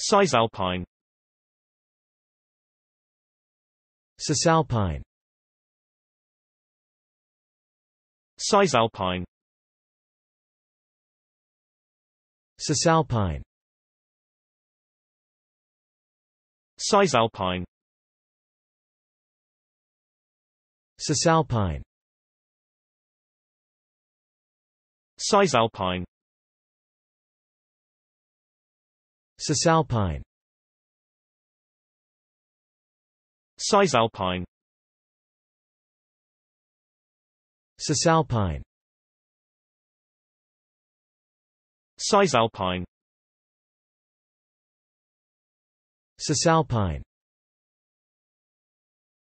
Cisalpine Cisalpine Cisalpine Cisalpine Cisalpine Cisalpine Cisalpine Cisalpine Cisalpine Cisalpine Cisalpine Cisalpine